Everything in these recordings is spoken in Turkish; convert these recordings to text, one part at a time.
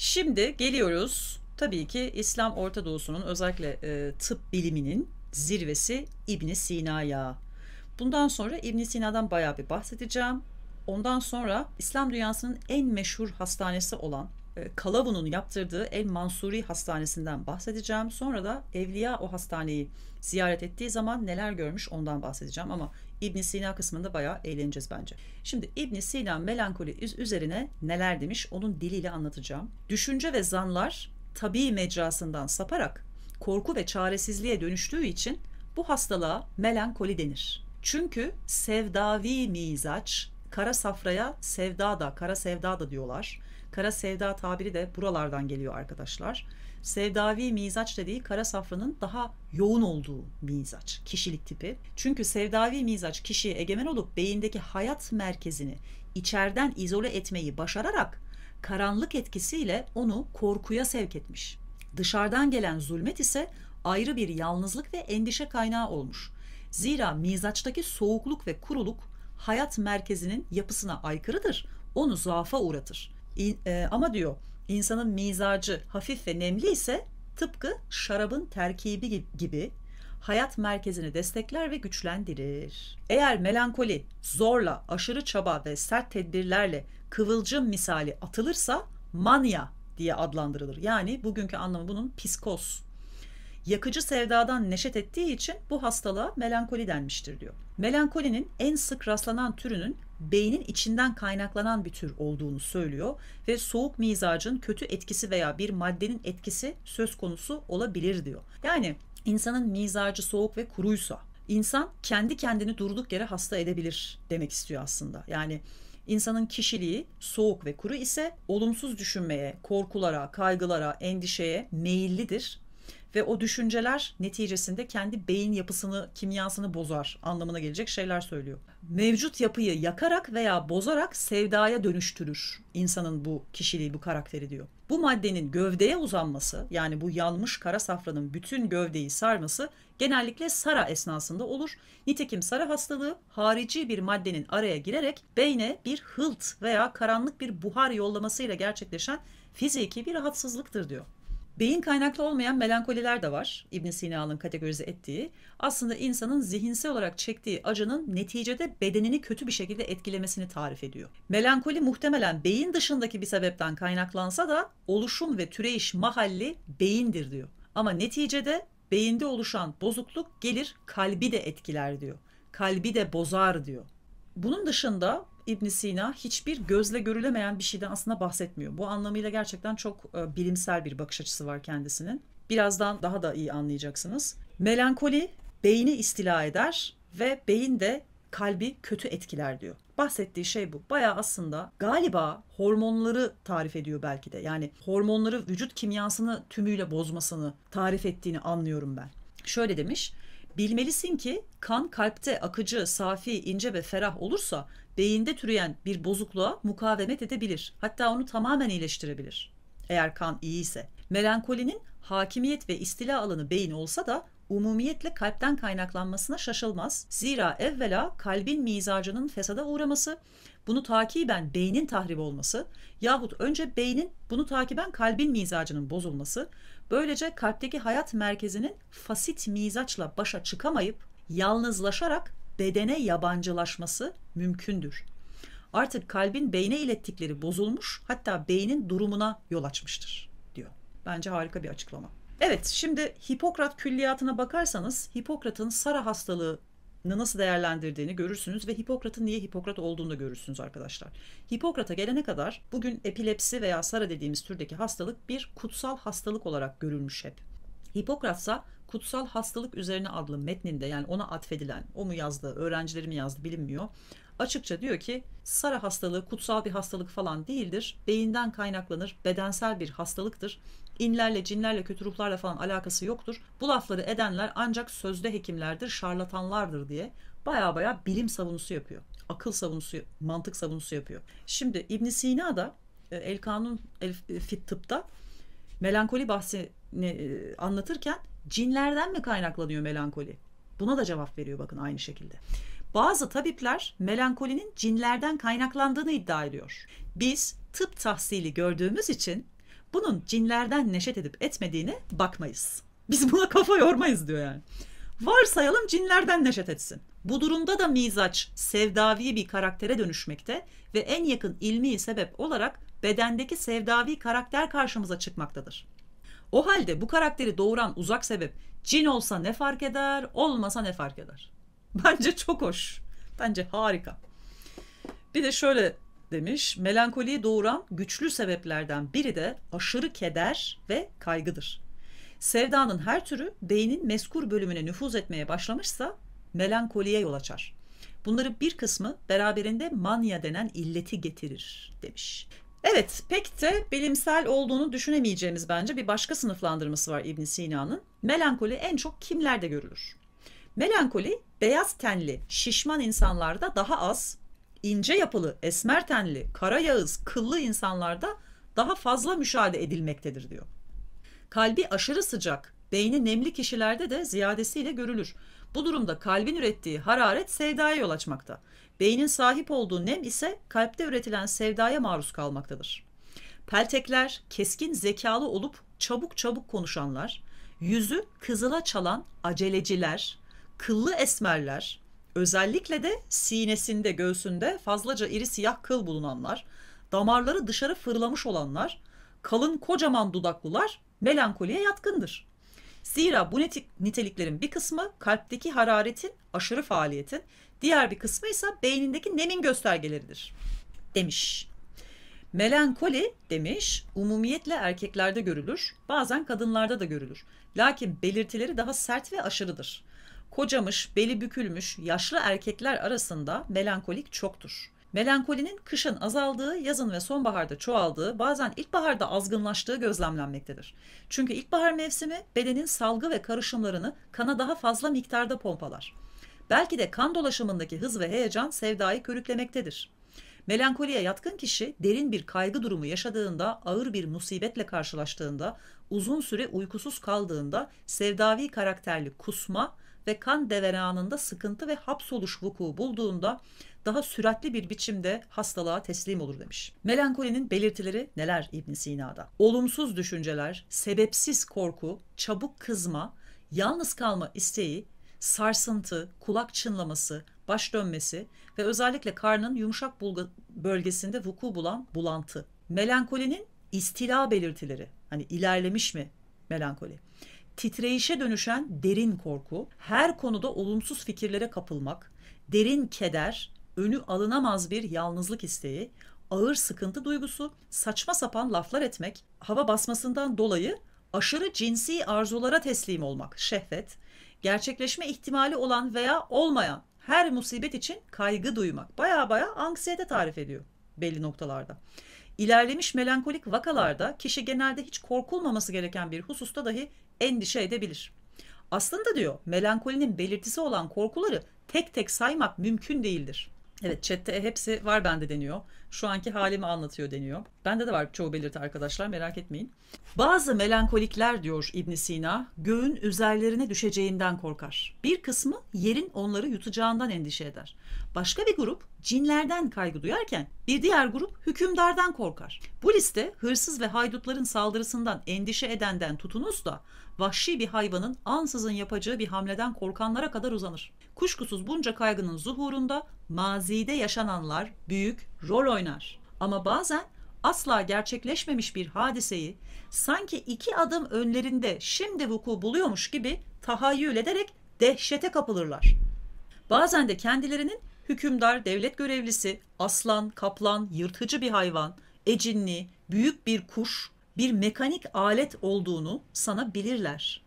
Şimdi geliyoruz tabii ki İslam Orta Doğusu'nun özellikle e, tıp biliminin zirvesi İbn Sina'ya. Bundan sonra İbn Sina'dan bayağı bir bahsedeceğim. Ondan sonra İslam dünyasının en meşhur hastanesi olan e, Kalavu'nun yaptırdığı El Mansuri Hastanesi'nden bahsedeceğim. Sonra da Evliya o hastaneyi ziyaret ettiği zaman neler görmüş ondan bahsedeceğim. Ama İbn Sina kısmında bayağı eğleneceğiz bence. Şimdi İbn Sina melankoli üzerine neler demiş onun diliyle anlatacağım. Düşünce ve zanlar tabi mecrasından saparak korku ve çaresizliğe dönüştüğü için bu hastalığa melankoli denir. Çünkü sevdavi mizaç, kara safraya sevda da, kara sevda da diyorlar. Kara sevda tabiri de buralardan geliyor arkadaşlar sevdavi mizaç dediği kara safranın daha yoğun olduğu mizaç, kişilik tipi. Çünkü sevdavi mizaç kişiye egemen olup beyindeki hayat merkezini içeriden izole etmeyi başararak karanlık etkisiyle onu korkuya sevk etmiş. Dışarıdan gelen zulmet ise ayrı bir yalnızlık ve endişe kaynağı olmuş. Zira mizaçtaki soğukluk ve kuruluk hayat merkezinin yapısına aykırıdır, onu zaafa uğratır. E, ama diyor İnsanın mizacı hafif ve nemli ise tıpkı şarabın terkibi gibi hayat merkezini destekler ve güçlendirir. Eğer melankoli zorla, aşırı çaba ve sert tedbirlerle kıvılcım misali atılırsa mania diye adlandırılır. Yani bugünkü anlamı bunun psikos. Yakıcı sevdadan neşet ettiği için bu hastalığa melankoli denmiştir diyor. Melankolinin en sık rastlanan türünün beynin içinden kaynaklanan bir tür olduğunu söylüyor ve soğuk mizacın kötü etkisi veya bir maddenin etkisi söz konusu olabilir diyor. Yani insanın mizacı soğuk ve kuruysa insan kendi kendini durduk yere hasta edebilir demek istiyor aslında. Yani insanın kişiliği soğuk ve kuru ise olumsuz düşünmeye, korkulara, kaygılara, endişeye meyillidir ve o düşünceler neticesinde kendi beyin yapısını, kimyasını bozar anlamına gelecek şeyler söylüyor mevcut yapıyı yakarak veya bozarak sevdaya dönüştürür insanın bu kişiliği, bu karakteri diyor. Bu maddenin gövdeye uzanması yani bu yanmış kara safranın bütün gövdeyi sarması genellikle sara esnasında olur. Nitekim sara hastalığı harici bir maddenin araya girerek beyne bir hılt veya karanlık bir buhar yollamasıyla gerçekleşen fiziki bir rahatsızlıktır diyor. Beyin kaynaklı olmayan melankoliler de var. İbn Sina'nın kategorize ettiği. Aslında insanın zihinsel olarak çektiği acının neticede bedenini kötü bir şekilde etkilemesini tarif ediyor. Melankoli muhtemelen beyin dışındaki bir sebepten kaynaklansa da oluşum ve türeyiş mahalli beyindir diyor. Ama neticede beyinde oluşan bozukluk gelir kalbi de etkiler diyor. Kalbi de bozar diyor. Bunun dışında İbn Sina hiçbir gözle görülemeyen bir şeyden aslında bahsetmiyor. Bu anlamıyla gerçekten çok e, bilimsel bir bakış açısı var kendisinin. Birazdan daha da iyi anlayacaksınız. Melankoli beyni istila eder ve beyin de kalbi kötü etkiler diyor. Bahsettiği şey bu. Baya aslında galiba hormonları tarif ediyor belki de. Yani hormonları vücut kimyasını tümüyle bozmasını tarif ettiğini anlıyorum ben. Şöyle demiş. Bilmelisin ki kan kalpte akıcı, safi, ince ve ferah olursa beyinde türeyen bir bozukluğa mukavemet edebilir. Hatta onu tamamen iyileştirebilir. Eğer kan iyi ise. Melankolinin hakimiyet ve istila alanı beyin olsa da umumiyetle kalpten kaynaklanmasına şaşılmaz. Zira evvela kalbin mizacının fesada uğraması, bunu takiben beynin tahrip olması yahut önce beynin bunu takiben kalbin mizacının bozulması, böylece kalpteki hayat merkezinin fasit mizaçla başa çıkamayıp yalnızlaşarak bedene yabancılaşması mümkündür. Artık kalbin beyne ilettikleri bozulmuş hatta beynin durumuna yol açmıştır diyor. Bence harika bir açıklama. Evet şimdi Hipokrat külliyatına bakarsanız Hipokrat'ın Sara hastalığı nasıl değerlendirdiğini görürsünüz ve Hipokrat'ın niye Hipokrat olduğunu da görürsünüz arkadaşlar. Hipokrat'a gelene kadar bugün epilepsi veya Sara dediğimiz türdeki hastalık bir kutsal hastalık olarak görülmüş hep. Hipokrat ise Kutsal Hastalık Üzerine adlı metninde yani ona atfedilen o mu yazdı öğrencileri mi yazdı bilinmiyor. Açıkça diyor ki Sara hastalığı kutsal bir hastalık falan değildir. Beyinden kaynaklanır, bedensel bir hastalıktır. İnlerle, cinlerle, kötü ruhlarla falan alakası yoktur. Bu lafları edenler ancak sözde hekimlerdir, şarlatanlardır diye baya baya bilim savunusu yapıyor. Akıl savunusu, mantık savunusu yapıyor. Şimdi İbn Sina da e, El Kanun El e, Fit Tıp'ta melankoli bahsini e, anlatırken Cinlerden mi kaynaklanıyor melankoli? Buna da cevap veriyor bakın aynı şekilde. Bazı tabipler melankolinin cinlerden kaynaklandığını iddia ediyor. Biz tıp tahsili gördüğümüz için bunun cinlerden neşet edip etmediğine bakmayız. Biz buna kafa yormayız diyor yani. Varsayalım cinlerden neşet etsin. Bu durumda da mizaç sevdavi bir karaktere dönüşmekte ve en yakın ilmi sebep olarak bedendeki sevdavi karakter karşımıza çıkmaktadır. O halde bu karakteri doğuran uzak sebep cin olsa ne fark eder, olmasa ne fark eder? Bence çok hoş. Bence harika. Bir de şöyle demiş. Melankoliyi doğuran güçlü sebeplerden biri de aşırı keder ve kaygıdır. Sevdanın her türü beynin meskur bölümüne nüfuz etmeye başlamışsa melankoliye yol açar. Bunları bir kısmı beraberinde manya denen illeti getirir demiş. Evet, pek de bilimsel olduğunu düşünemeyeceğimiz bence bir başka sınıflandırması var ibn Sina'nın. Melankoli en çok kimlerde görülür? Melankoli, beyaz tenli, şişman insanlarda daha az, ince yapılı, esmer tenli, kara yağız, kıllı insanlarda daha fazla müşahede edilmektedir diyor. Kalbi aşırı sıcak, beyni nemli kişilerde de ziyadesiyle görülür. Bu durumda kalbin ürettiği hararet sevdaya yol açmakta. Beynin sahip olduğu nem ise kalpte üretilen sevdaya maruz kalmaktadır. Peltekler keskin zekalı olup çabuk çabuk konuşanlar, yüzü kızıla çalan aceleciler, kıllı esmerler, özellikle de sinesinde göğsünde fazlaca iri siyah kıl bulunanlar, damarları dışarı fırlamış olanlar, kalın kocaman dudaklılar melankoliye yatkındır. Zira bu niteliklerin bir kısmı kalpteki hararetin aşırı faaliyetin, diğer bir kısmı ise beynindeki nemin göstergeleridir demiş. Melankoli demiş, umumiyetle erkeklerde görülür, bazen kadınlarda da görülür. Lakin belirtileri daha sert ve aşırıdır. Kocamış, beli bükülmüş, yaşlı erkekler arasında melankolik çoktur. Melankolinin kışın azaldığı, yazın ve sonbaharda çoğaldığı, bazen ilkbaharda azgınlaştığı gözlemlenmektedir. Çünkü ilkbahar mevsimi bedenin salgı ve karışımlarını kana daha fazla miktarda pompalar. Belki de kan dolaşımındaki hız ve heyecan sevdayı körüklemektedir. Melankoliye yatkın kişi derin bir kaygı durumu yaşadığında, ağır bir musibetle karşılaştığında, uzun süre uykusuz kaldığında sevdavi karakterli kusma, ve kan deveranında sıkıntı ve hapsoluş vuku bulduğunda daha süratli bir biçimde hastalığa teslim olur demiş. Melankolinin belirtileri neler İbn Sina'da? Olumsuz düşünceler, sebepsiz korku, çabuk kızma, yalnız kalma isteği, sarsıntı, kulak çınlaması, baş dönmesi ve özellikle karnın yumuşak bölgesinde vuku bulan bulantı. Melankolinin istila belirtileri. Hani ilerlemiş mi melankoli? titreyişe dönüşen derin korku, her konuda olumsuz fikirlere kapılmak, derin keder, önü alınamaz bir yalnızlık isteği, ağır sıkıntı duygusu, saçma sapan laflar etmek, hava basmasından dolayı aşırı cinsi arzulara teslim olmak, şehvet, gerçekleşme ihtimali olan veya olmayan her musibet için kaygı duymak. Baya baya anksiyete tarif ediyor belli noktalarda. İlerlemiş melankolik vakalarda kişi genelde hiç korkulmaması gereken bir hususta dahi endişe edebilir. Aslında diyor melankolinin belirtisi olan korkuları tek tek saymak mümkün değildir. Evet chatte hepsi var bende deniyor şu anki halimi anlatıyor deniyor. Bende de var çoğu belirti arkadaşlar merak etmeyin. Bazı melankolikler diyor İbn Sina göğün üzerlerine düşeceğinden korkar. Bir kısmı yerin onları yutacağından endişe eder. Başka bir grup cinlerden kaygı duyarken bir diğer grup hükümdardan korkar. Bu liste hırsız ve haydutların saldırısından endişe edenden tutunuz da vahşi bir hayvanın ansızın yapacağı bir hamleden korkanlara kadar uzanır. Kuşkusuz bunca kaygının zuhurunda mazide yaşananlar büyük rol oynar. Ama bazen asla gerçekleşmemiş bir hadiseyi sanki iki adım önlerinde şimdi vuku buluyormuş gibi tahayyül ederek dehşete kapılırlar. Bazen de kendilerinin hükümdar, devlet görevlisi, aslan, kaplan, yırtıcı bir hayvan, ecinli, büyük bir kuş, bir mekanik alet olduğunu sana bilirler.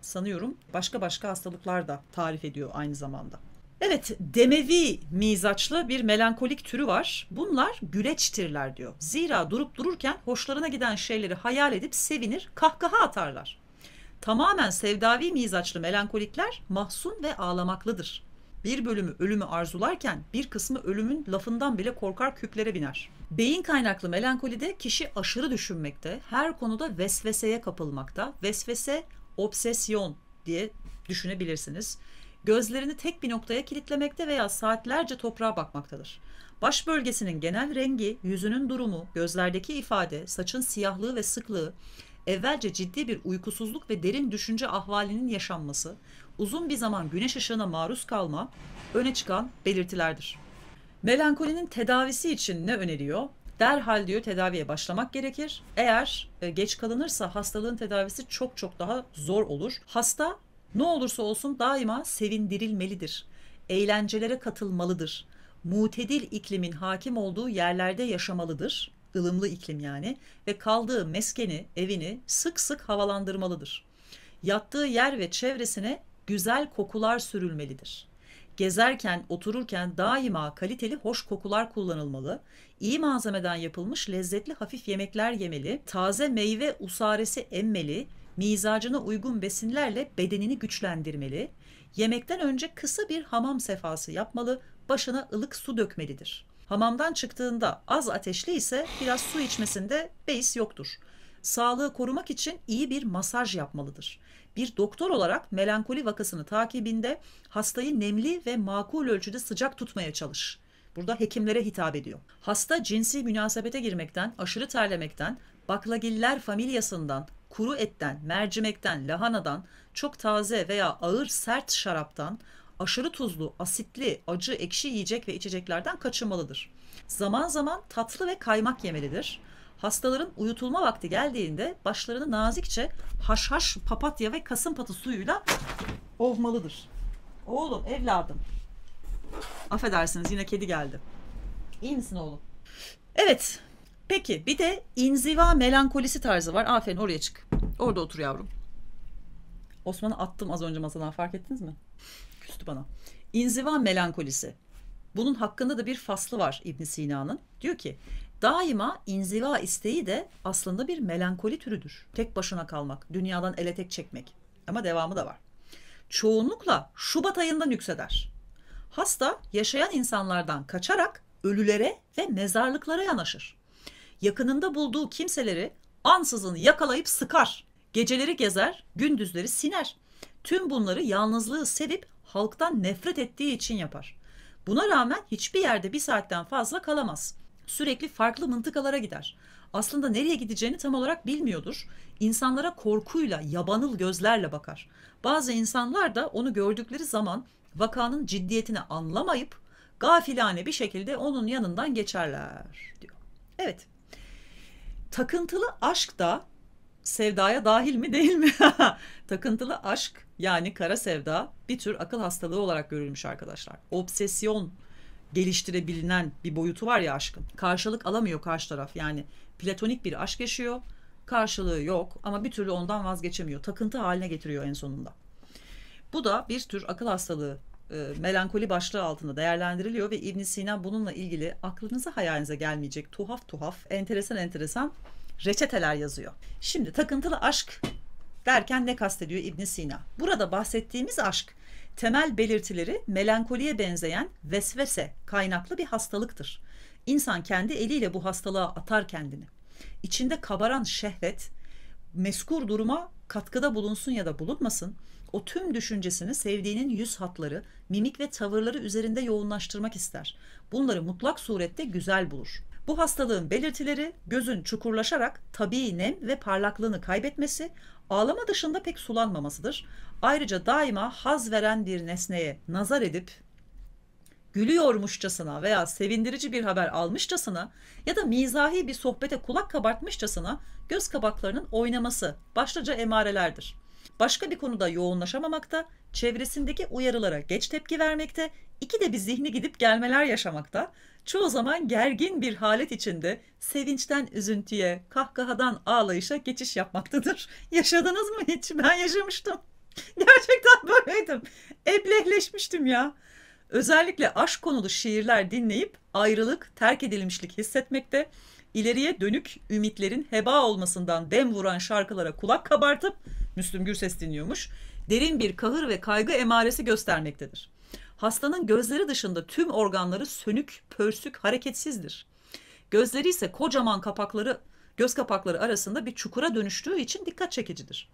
Sanıyorum başka başka hastalıklar da tarif ediyor aynı zamanda. Evet, demevi mizaçlı bir melankolik türü var. Bunlar güleçtirler diyor. Zira durup dururken hoşlarına giden şeyleri hayal edip sevinir, kahkaha atarlar. Tamamen sevdavi mizaçlı melankolikler mahzun ve ağlamaklıdır. Bir bölümü ölümü arzularken bir kısmı ölümün lafından bile korkar küplere biner. Beyin kaynaklı melankolide kişi aşırı düşünmekte, her konuda vesveseye kapılmakta. Vesvese, obsesyon diye düşünebilirsiniz. Gözlerini tek bir noktaya kilitlemekte veya saatlerce toprağa bakmaktadır. Baş bölgesinin genel rengi, yüzünün durumu, gözlerdeki ifade, saçın siyahlığı ve sıklığı, evvelce ciddi bir uykusuzluk ve derin düşünce ahvalinin yaşanması, uzun bir zaman güneş ışığına maruz kalma öne çıkan belirtilerdir. Melankolinin tedavisi için ne öneriyor? Derhal diyor tedaviye başlamak gerekir. Eğer e, geç kalınırsa hastalığın tedavisi çok çok daha zor olur. Hasta ne olursa olsun daima sevindirilmelidir. Eğlencelere katılmalıdır. Mutedil iklimin hakim olduğu yerlerde yaşamalıdır. ılımlı iklim yani ve kaldığı meskeni, evini sık sık havalandırmalıdır. Yattığı yer ve çevresine güzel kokular sürülmelidir. Gezerken, otururken daima kaliteli hoş kokular kullanılmalı, iyi malzemeden yapılmış lezzetli hafif yemekler yemeli, taze meyve usaresi emmeli, mizacına uygun besinlerle bedenini güçlendirmeli, yemekten önce kısa bir hamam sefası yapmalı, başına ılık su dökmelidir. Hamamdan çıktığında az ateşli ise biraz su içmesinde beis yoktur. Sağlığı korumak için iyi bir masaj yapmalıdır. Bir doktor olarak melankoli vakasını takibinde hastayı nemli ve makul ölçüde sıcak tutmaya çalış.'' Burada hekimlere hitap ediyor. Hasta cinsi münasebete girmekten, aşırı terlemekten, baklagiller familyasından, kuru etten, mercimekten, lahanadan, çok taze veya ağır sert şaraptan, aşırı tuzlu, asitli, acı, ekşi yiyecek ve içeceklerden kaçınmalıdır. Zaman zaman tatlı ve kaymak yemelidir. Hastaların uyutulma vakti geldiğinde başlarını nazikçe haşhaş, papatya ve kasımpatı suyuyla ovmalıdır. Oğlum, evladım. Affedersiniz yine kedi geldi. İyi misin oğlum? Evet, Peki bir de inziva melankolisi tarzı var. Aferin oraya çık. Orada otur yavrum. Osman'ı attım az önce masadan fark ettiniz mi? Küstü bana. İnziva melankolisi. Bunun hakkında da bir faslı var ibn Sina'nın. Diyor ki daima inziva isteği de aslında bir melankoli türüdür. Tek başına kalmak, dünyadan ele tek çekmek. Ama devamı da var. Çoğunlukla Şubat ayından yükseder. Hasta yaşayan insanlardan kaçarak ölülere ve mezarlıklara yanaşır yakınında bulduğu kimseleri ansızın yakalayıp sıkar. Geceleri gezer, gündüzleri siner. Tüm bunları yalnızlığı sevip halktan nefret ettiği için yapar. Buna rağmen hiçbir yerde bir saatten fazla kalamaz. Sürekli farklı mıntıkalara gider. Aslında nereye gideceğini tam olarak bilmiyordur. İnsanlara korkuyla, yabanıl gözlerle bakar. Bazı insanlar da onu gördükleri zaman vakanın ciddiyetini anlamayıp gafilane bir şekilde onun yanından geçerler diyor. Evet takıntılı aşk da sevdaya dahil mi değil mi? takıntılı aşk yani kara sevda bir tür akıl hastalığı olarak görülmüş arkadaşlar. Obsesyon geliştirebilinen bir boyutu var ya aşkın. Karşılık alamıyor karşı taraf. Yani platonik bir aşk yaşıyor. Karşılığı yok ama bir türlü ondan vazgeçemiyor. Takıntı haline getiriyor en sonunda. Bu da bir tür akıl hastalığı e, melankoli başlığı altında değerlendiriliyor ve İbn Sina bununla ilgili aklınıza hayalinize gelmeyecek tuhaf tuhaf, enteresan enteresan reçeteler yazıyor. Şimdi takıntılı aşk derken ne kastediyor İbn Sina? Burada bahsettiğimiz aşk temel belirtileri melankoliye benzeyen vesvese kaynaklı bir hastalıktır. İnsan kendi eliyle bu hastalığa atar kendini. İçinde kabaran şehvet, meskur duruma katkıda bulunsun ya da bulunmasın, o tüm düşüncesini sevdiğinin yüz hatları, mimik ve tavırları üzerinde yoğunlaştırmak ister. Bunları mutlak surette güzel bulur. Bu hastalığın belirtileri gözün çukurlaşarak tabii nem ve parlaklığını kaybetmesi, ağlama dışında pek sulanmamasıdır. Ayrıca daima haz veren bir nesneye nazar edip gülüyormuşçasına veya sevindirici bir haber almışçasına ya da mizahi bir sohbete kulak kabartmışçasına göz kabaklarının oynaması başlıca emarelerdir başka bir konuda yoğunlaşamamakta, çevresindeki uyarılara geç tepki vermekte, iki de bir zihni gidip gelmeler yaşamakta, çoğu zaman gergin bir halet içinde sevinçten üzüntüye, kahkahadan ağlayışa geçiş yapmaktadır. Yaşadınız mı hiç? Ben yaşamıştım. Gerçekten böyleydim. Eblehleşmiştim ya. Özellikle aşk konulu şiirler dinleyip ayrılık, terk edilmişlik hissetmekte, ileriye dönük ümitlerin heba olmasından dem vuran şarkılara kulak kabartıp Müslüm Gürses dinliyormuş. Derin bir kahır ve kaygı emaresi göstermektedir. Hastanın gözleri dışında tüm organları sönük, pörsük, hareketsizdir. Gözleri ise kocaman kapakları, göz kapakları arasında bir çukura dönüştüğü için dikkat çekicidir.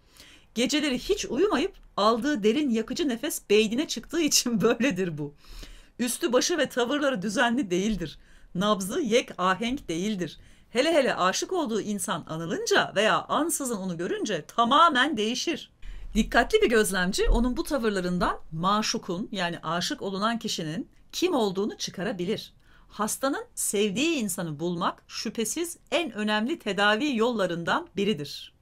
Geceleri hiç uyumayıp aldığı derin yakıcı nefes beynine çıktığı için böyledir bu. Üstü başı ve tavırları düzenli değildir. Nabzı yek ahenk değildir. Hele hele aşık olduğu insan anılınca veya ansızın onu görünce tamamen değişir. Dikkatli bir gözlemci onun bu tavırlarından maşukun yani aşık olunan kişinin kim olduğunu çıkarabilir. Hastanın sevdiği insanı bulmak şüphesiz en önemli tedavi yollarından biridir.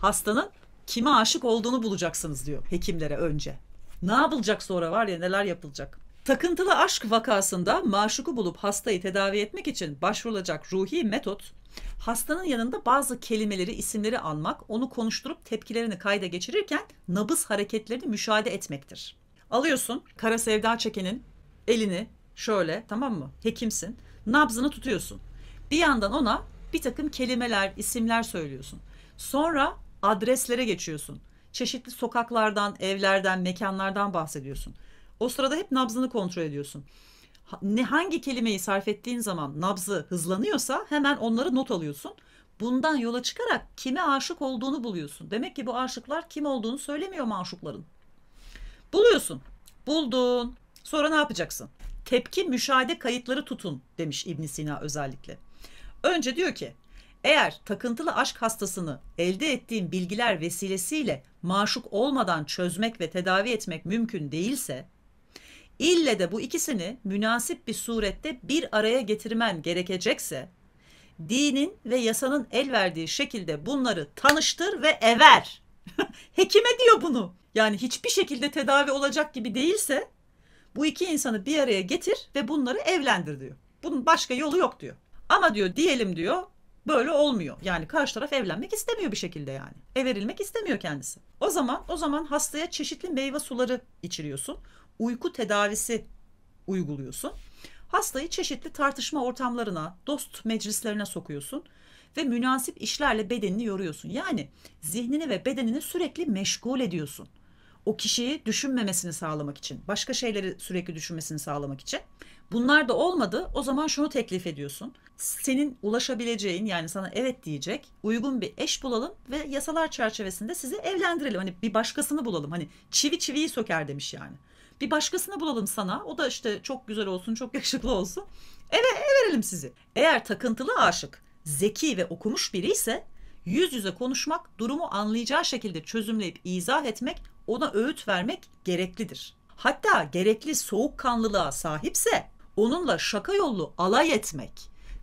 Hastanın kime aşık olduğunu bulacaksınız diyor hekimlere önce. Ne yapılacak sonra var ya neler yapılacak. Takıntılı aşk vakasında maşuku bulup hastayı tedavi etmek için başvurulacak ruhi metot, hastanın yanında bazı kelimeleri, isimleri almak, onu konuşturup tepkilerini kayda geçirirken nabız hareketlerini müşahede etmektir. Alıyorsun kara sevda çekenin elini şöyle tamam mı? Hekimsin. Nabzını tutuyorsun. Bir yandan ona bir takım kelimeler, isimler söylüyorsun. Sonra adreslere geçiyorsun. Çeşitli sokaklardan, evlerden, mekanlardan bahsediyorsun. O sırada hep nabzını kontrol ediyorsun. Ne hangi kelimeyi sarf ettiğin zaman nabzı hızlanıyorsa hemen onları not alıyorsun. Bundan yola çıkarak kime aşık olduğunu buluyorsun. Demek ki bu aşıklar kim olduğunu söylemiyor maşukların. Buluyorsun. Buldun. Sonra ne yapacaksın? Tepki müşahede kayıtları tutun demiş İbn Sina özellikle. Önce diyor ki eğer takıntılı aşk hastasını elde ettiğin bilgiler vesilesiyle maşuk olmadan çözmek ve tedavi etmek mümkün değilse ille de bu ikisini münasip bir surette bir araya getirmen gerekecekse dinin ve yasanın el verdiği şekilde bunları tanıştır ve ever. Hekime diyor bunu. Yani hiçbir şekilde tedavi olacak gibi değilse bu iki insanı bir araya getir ve bunları evlendir diyor. Bunun başka yolu yok diyor. Ama diyor diyelim diyor böyle olmuyor. Yani karşı taraf evlenmek istemiyor bir şekilde yani. Everilmek istemiyor kendisi. O zaman o zaman hastaya çeşitli meyve suları içiriyorsun uyku tedavisi uyguluyorsun. Hastayı çeşitli tartışma ortamlarına, dost meclislerine sokuyorsun ve münasip işlerle bedenini yoruyorsun. Yani zihnini ve bedenini sürekli meşgul ediyorsun. O kişiyi düşünmemesini sağlamak için, başka şeyleri sürekli düşünmesini sağlamak için. Bunlar da olmadı. O zaman şunu teklif ediyorsun. Senin ulaşabileceğin yani sana evet diyecek uygun bir eş bulalım ve yasalar çerçevesinde sizi evlendirelim. Hani bir başkasını bulalım. Hani çivi çiviyi söker demiş yani. Bir başkasını bulalım sana. O da işte çok güzel olsun, çok yakışıklı olsun. Eve, eve verelim sizi. Eğer takıntılı aşık, zeki ve okumuş biri ise yüz yüze konuşmak, durumu anlayacağı şekilde çözümleyip izah etmek, ona öğüt vermek gereklidir. Hatta gerekli soğukkanlılığa sahipse onunla şaka yollu alay etmek,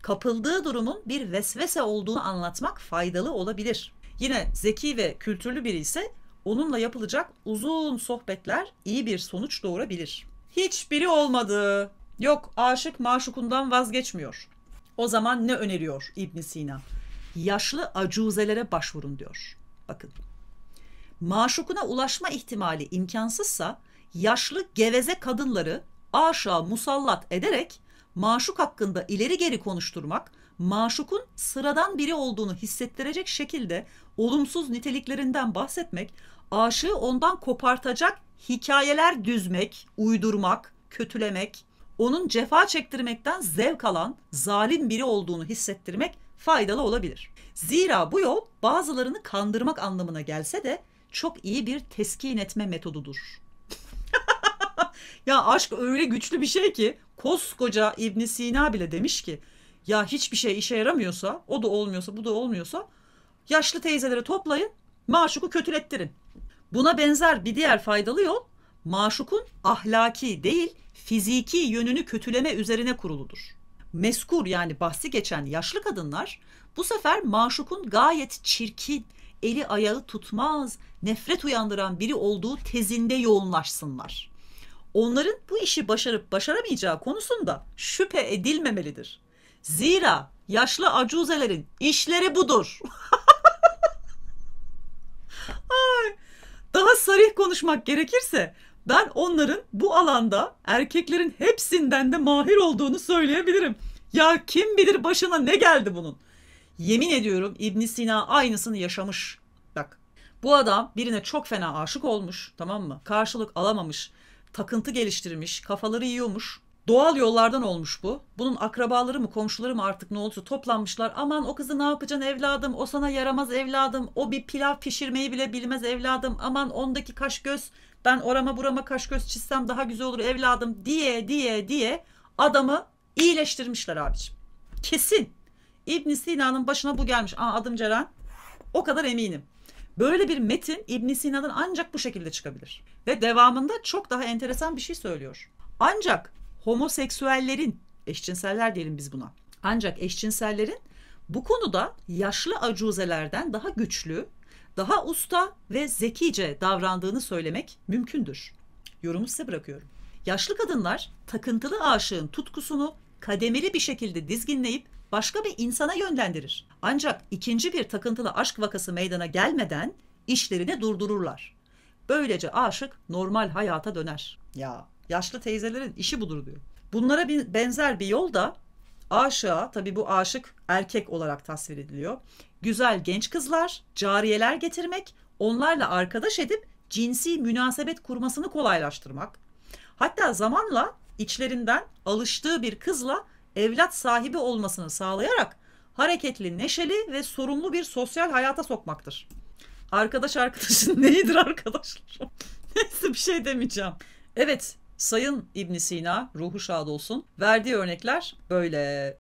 kapıldığı durumun bir vesvese olduğunu anlatmak faydalı olabilir. Yine zeki ve kültürlü biri ise onunla yapılacak uzun sohbetler iyi bir sonuç doğurabilir. Hiçbiri olmadı. Yok aşık maşukundan vazgeçmiyor. O zaman ne öneriyor İbn Sina? Yaşlı acuzelere başvurun diyor. Bakın. Maşukuna ulaşma ihtimali imkansızsa yaşlı geveze kadınları aşağı musallat ederek maşuk hakkında ileri geri konuşturmak, maşukun sıradan biri olduğunu hissettirecek şekilde olumsuz niteliklerinden bahsetmek, aşığı ondan kopartacak hikayeler düzmek, uydurmak, kötülemek, onun cefa çektirmekten zevk alan zalim biri olduğunu hissettirmek faydalı olabilir. Zira bu yol bazılarını kandırmak anlamına gelse de çok iyi bir teskin etme metodudur. ya aşk öyle güçlü bir şey ki koskoca İbn Sina bile demiş ki ya hiçbir şey işe yaramıyorsa, o da olmuyorsa, bu da olmuyorsa yaşlı teyzelere toplayın, maşuku kötülettirin. Buna benzer bir diğer faydalı yol maşukun ahlaki değil fiziki yönünü kötüleme üzerine kuruludur. Meskur yani bahsi geçen yaşlı kadınlar bu sefer maşukun gayet çirkin, eli ayağı tutmaz, nefret uyandıran biri olduğu tezinde yoğunlaşsınlar. Onların bu işi başarıp başaramayacağı konusunda şüphe edilmemelidir. Zira yaşlı acuzelerin işleri budur. sarih konuşmak gerekirse ben onların bu alanda erkeklerin hepsinden de mahir olduğunu söyleyebilirim. Ya kim bilir başına ne geldi bunun? Yemin ediyorum İbn Sina aynısını yaşamış. Bak. Bu adam birine çok fena aşık olmuş, tamam mı? Karşılık alamamış, takıntı geliştirmiş, kafaları yiyormuş. Doğal yollardan olmuş bu. Bunun akrabaları mı komşuları mı artık ne olursa toplanmışlar. Aman o kızı ne yapacaksın evladım o sana yaramaz evladım o bir pilav pişirmeyi bile bilmez evladım aman ondaki kaş göz ben orama burama kaş göz çizsem daha güzel olur evladım diye diye diye adamı iyileştirmişler abiciğim. Kesin İbn Sina'nın başına bu gelmiş. Aa, adım Ceren o kadar eminim. Böyle bir metin İbn Sina'dan ancak bu şekilde çıkabilir. Ve devamında çok daha enteresan bir şey söylüyor. Ancak homoseksüellerin, eşcinseller diyelim biz buna. Ancak eşcinsellerin bu konuda yaşlı acuzelerden daha güçlü, daha usta ve zekice davrandığını söylemek mümkündür. Yorumu size bırakıyorum. Yaşlı kadınlar takıntılı aşığın tutkusunu kademeli bir şekilde dizginleyip başka bir insana yönlendirir. Ancak ikinci bir takıntılı aşk vakası meydana gelmeden işlerini durdururlar. Böylece aşık normal hayata döner. Ya Yaşlı teyzelerin işi budur diyor. Bunlara bir, benzer bir yol da aşığa tabi bu aşık erkek olarak tasvir ediliyor. Güzel genç kızlar, cariyeler getirmek, onlarla arkadaş edip cinsi münasebet kurmasını kolaylaştırmak. Hatta zamanla içlerinden alıştığı bir kızla evlat sahibi olmasını sağlayarak hareketli, neşeli ve sorumlu bir sosyal hayata sokmaktır. Arkadaş arkadaşın neyidir arkadaşlar? Neyse bir şey demeyeceğim. Evet Sayın İbn Sina ruhu şad olsun verdiği örnekler böyle.